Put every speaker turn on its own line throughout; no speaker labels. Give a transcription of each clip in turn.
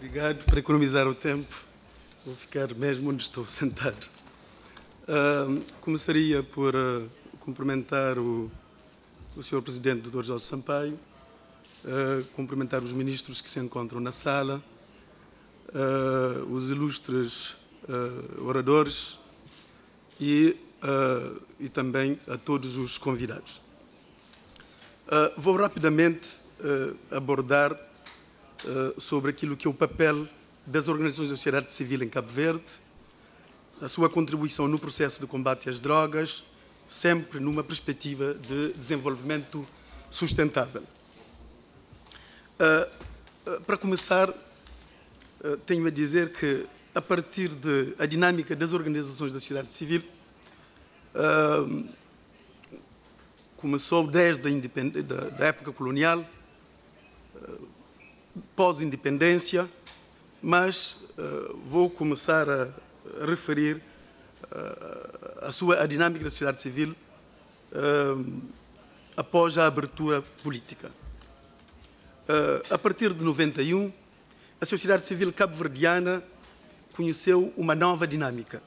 Obrigado. Para economizar o tempo, vou ficar mesmo onde estou sentado. Uh, começaria por uh, cumprimentar o, o Sr. Presidente, Dr. José Sampaio, uh, cumprimentar os ministros que se encontram na sala, ah, os ilustres oradores e, e também a todos os convidados. vou rapidamente abordar eh, sobre aquilo que é o papel das organizações da sociedade civil em Cabo Verde, a sua contribuição no processo de combate às drogas, sempre numa perspectiva de desenvolvimento sustentável. Uh, para começar, uh, tenho a dizer que, a partir da dinâmica das organizações da sociedade civil, uh, começou desde a da, da época colonial, pós-independência, mas uh, vou começar a referir uh, a sua a dinâmica da sociedade civil uh, após a abertura política. a partir de 91, a sociedade civil cabo-verdiana conheceu uma nova dinâmica.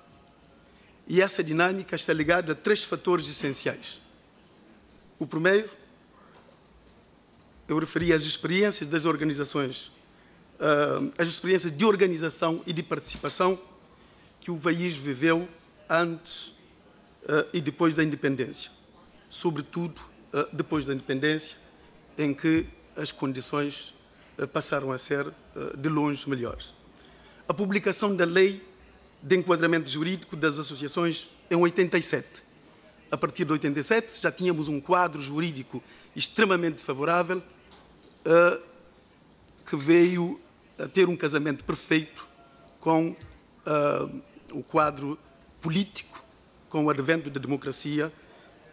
E essa dinâmica está ligada a três fatores essenciais. O primeiro eu referi às experiências das organizações, às ah, as experiências de organização e de participação que o país viveu antes ah, e depois da independência. Sobretudo ah, depois da independência, em que as condições passaram a ser de longe melhores. A publicação da Lei de Enquadramento Jurídico das Associações em 87. A partir de 87 já tínhamos um quadro jurídico extremamente favorável que veio a ter um casamento perfeito com uh, o quadro político, com o advento da democracia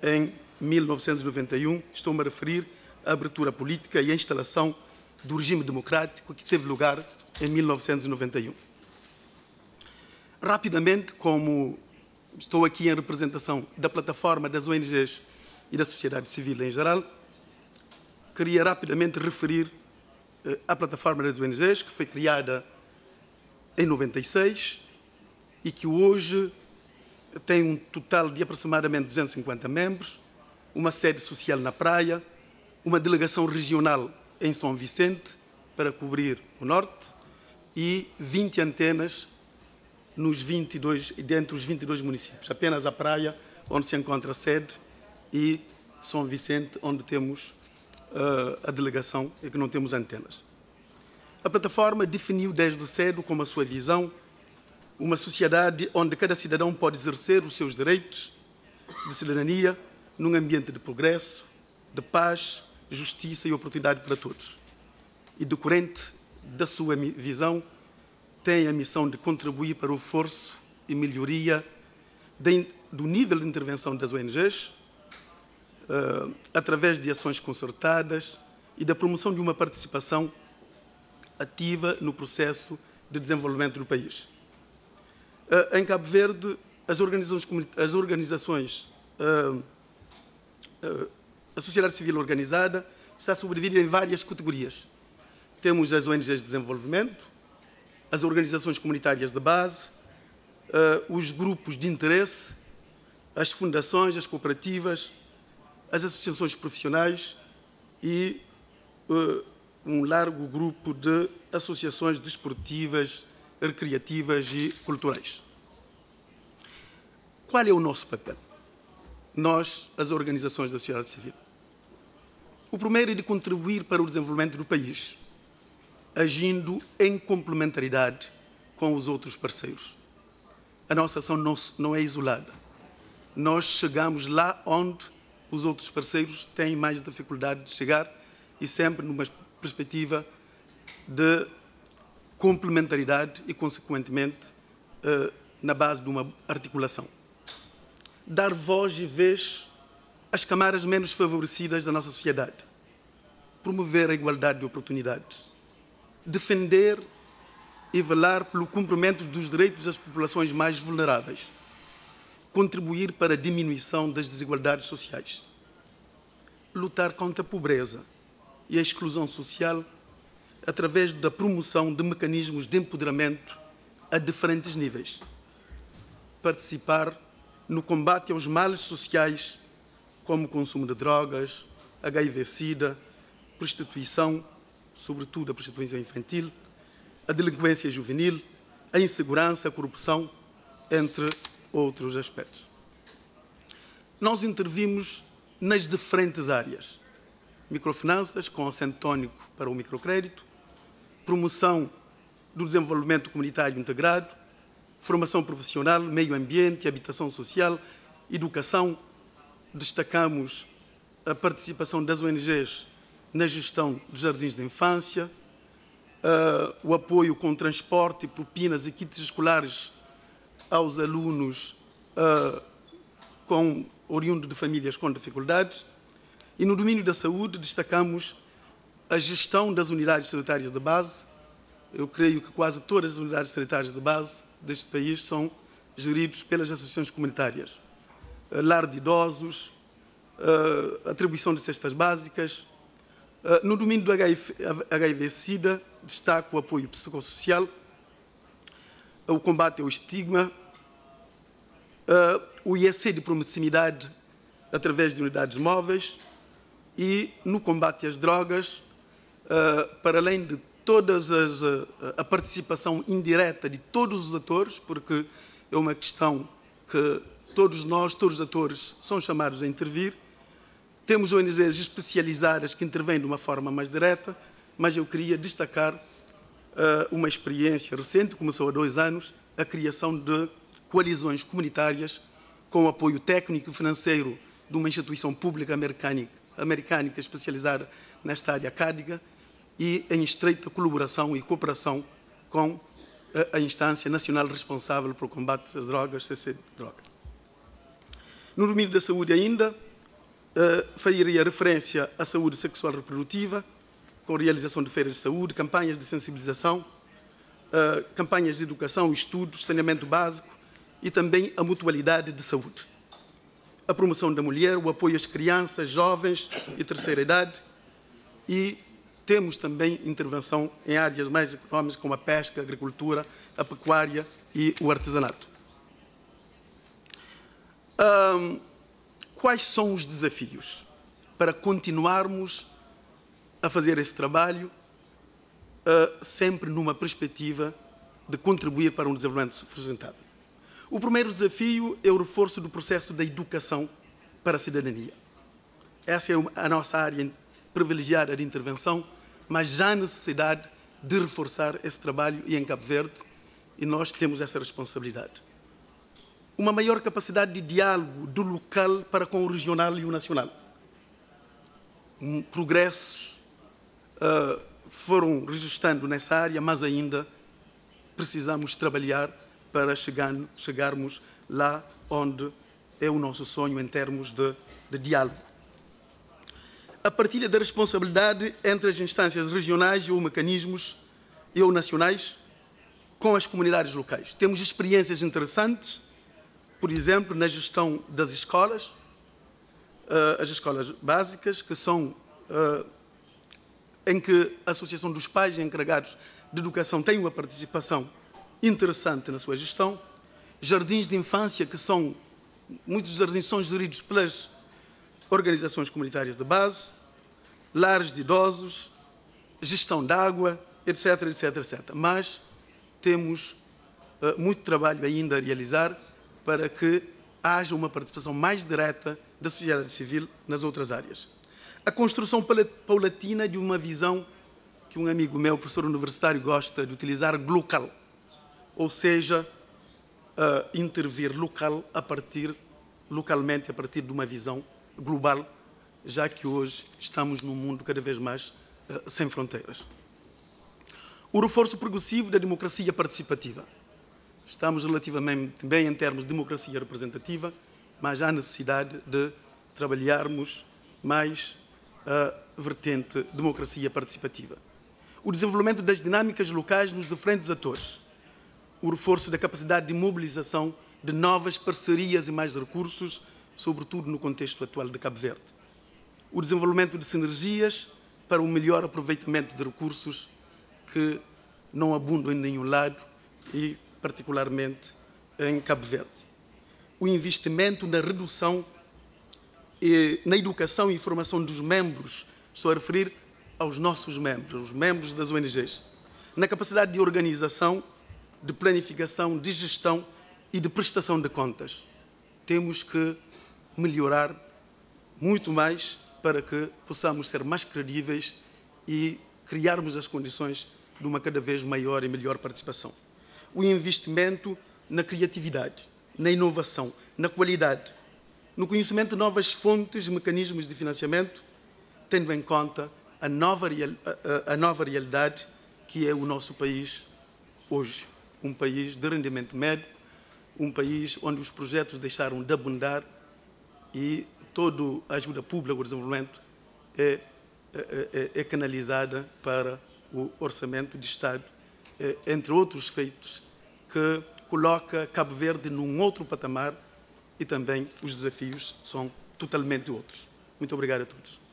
em 1991. Estou-me a referir à abertura política e à instalação do regime democrático que teve lugar em 1991. Rapidamente, como estou aqui em representação da plataforma das ONGs e da sociedade civil em geral, queria rapidamente referir eh, a plataforma das ONGs, que foi criada em 96 e que hoje tem um total de aproximadamente 250 membros, uma sede social na praia, uma delegação regional em São Vicente para cobrir o norte e 20 antenas nos 22, dentro dos 22 municípios. Apenas a praia, onde se encontra a sede, e São Vicente, onde temos ah, a delegação e é que não temos antenas. A plataforma definiu desde cedo como a sua visão uma sociedade onde cada cidadão pode exercer os seus direitos de cidadania num ambiente de progresso, de paz, justiça e oportunidade para todos. E decorrente da sua visão, tem a missão de contribuir para o reforço e melhoria do nível de intervenção das ONGs, eh, através de ações concertadas e da promoção de uma participação ativa no processo de desenvolvimento do país. Eh, em Cabo Verde, as organizações, as organizações eh, a sociedade civil organizada está subdividida em várias categorias. Temos as ONGs de desenvolvimento, as organizações comunitárias de base, os grupos de interesse, as fundações, as cooperativas, as associações profissionais e uh, um largo grupo de associações desportivas, recreativas e culturais. Qual é o nosso papel? Nós, as organizações da sociedade civil. O primeiro é de contribuir para o desenvolvimento do país, agindo em complementaridade com os outros parceiros. A nossa ação não, não é isolada. Nós chegamos lá onde os outros parceiros têm mais dificuldade de chegar e sempre numa perspectiva de complementaridade e, consequentemente, eh, na base de uma articulação. Dar voz e vez às camadas menos favorecidas da nossa sociedade. Promover a igualdade de oportunidades. Defender e velar pelo cumprimento dos direitos das populações mais vulneráveis contribuir para a diminuição das desigualdades sociais, lutar contra a pobreza e a exclusão social através da promoção de mecanismos de empoderamento a diferentes níveis, participar no combate aos males sociais, como o consumo de drogas, HIV-Sida, prostituição, sobretudo a prostituição infantil, a delinquência juvenil, a insegurança, a corrupção, entre outros aspectos. Nós intervimos nas diferentes áreas. Microfinanças, com acento tónico para o microcrédito, promoção do desenvolvimento comunitário integrado, formação profissional, meio ambiente, habitação social, educação. Destacamos a participação das ONGs na gestão de jardins de infância, eh, o apoio com transporte, propinas e kits escolares aos alunos uh, com, oriundo de famílias com dificuldades. E no domínio da saúde, destacamos a gestão das unidades sanitárias de base. Eu creio que quase todas as unidades sanitárias de base deste país são geridas pelas associações comunitárias. Uh, lar de idosos, uh, atribuição de cestas básicas. Uh, no domínio do HIV-Sida, HIV destaco o apoio psicossocial o combate ao estigma, eh, o IEC de proximidade através de unidades móveis e no combate às drogas, eh, para além de todas as, eh, a participação indireta de todos os atores, porque é uma questão que todos nós, todos os atores, são chamados a intervir. Temos ONGs especializadas que intervêm de uma forma mais direta, mas eu queria destacar eh, uma experiência recente, começou há dois anos, a criação de coalizões comunitárias com apoio técnico e financeiro de uma instituição pública americana, americana especializada nesta área cádiga e em estreita colaboração e cooperação com eh, a instância nacional responsável pelo combate às drogas, CC Droga. No domínio da saúde ainda, uh, eh, faria referência à saúde sexual reprodutiva, com realização de feiras de saúde, campanhas de sensibilização, ah, campanhas de educação, estudos, saneamento básico e também a mutualidade de saúde. A promoção da mulher, o apoio às crianças, jovens e terceira idade e temos também intervenção em áreas mais económicas como a pesca, a agricultura, a pecuária e o artesanato. Um, ah, quais são os desafios para continuarmos a fazer esse trabalho, uh, sempre numa perspectiva de contribuir para um desenvolvimento sustentável. O primeiro desafio é o reforço do processo da educação para a cidadania. Essa é a nossa área privilegiada de intervenção, mas já há necessidade de reforçar esse trabalho e em Cabo Verde, e nós temos essa responsabilidade. Uma maior capacidade de diálogo do local para com o regional e o nacional. Um progresso ah, foram registrando nessa área, mas ainda precisamos trabalhar para chegar, chegarmos lá onde é o nosso sonho em termos de, de diálogo. A partilha da responsabilidade entre as instâncias regionais ou mecanismos e ou nacionais com as comunidades locais. Temos experiências interessantes, por exemplo, na gestão das escolas, ah, as escolas básicas, que são ah, em que a Associação dos Pais Encarregados de Educação tem uma participação interessante na sua gestão, jardins de infância que são, muitos jardins são geridos pelas organizações comunitárias de base, lares de idosos, gestão de água, etc, etc, etc. Mas temos uh, muito trabalho ainda a realizar para que haja uma participação mais direta da sociedade civil nas outras áreas a construção paulatina de uma visão que um amigo meu, professor universitário, gosta de utilizar, local, ou seja, uh, intervir local a partir, localmente a partir de uma visão global, já que hoje estamos num mundo cada vez mais uh, sem fronteiras. O reforço progressivo da democracia participativa. Estamos relativamente bem em termos de democracia representativa, mas há necessidade de trabalharmos mais a vertente democracia participativa. O desenvolvimento das dinâmicas locais nos diferentes atores, o reforço da capacidade de mobilização de novas parcerias e mais recursos, sobretudo no contexto atual de Cabo Verde. O desenvolvimento de sinergias para o melhor aproveitamento de recursos que não abundam em nenhum lado e, particularmente, em Cabo Verde. O investimento na redução na educação e formação dos membros, estou a referir aos nossos membros, os membros das ONGs, na capacidade de organização, de planificação, de gestão e de prestação de contas. Temos que melhorar muito mais para que possamos ser mais credíveis e criarmos as condições de uma cada vez maior e melhor participação. O investimento na criatividade, na inovação, na qualidade, no conhecimento de novas fontes e mecanismos de financiamento, tendo em conta a nova, a, a nova realidade que é o nosso país hoje. Um país de rendimento médio, um país onde os projetos deixaram de abundar e toda a ajuda pública ao desenvolvimento é é, é, é, é canalizada para o orçamento de Estado, é, entre outros feitos, que coloca Cabo Verde num outro patamar e também os desafios são totalmente outros. Muito obrigado a todos.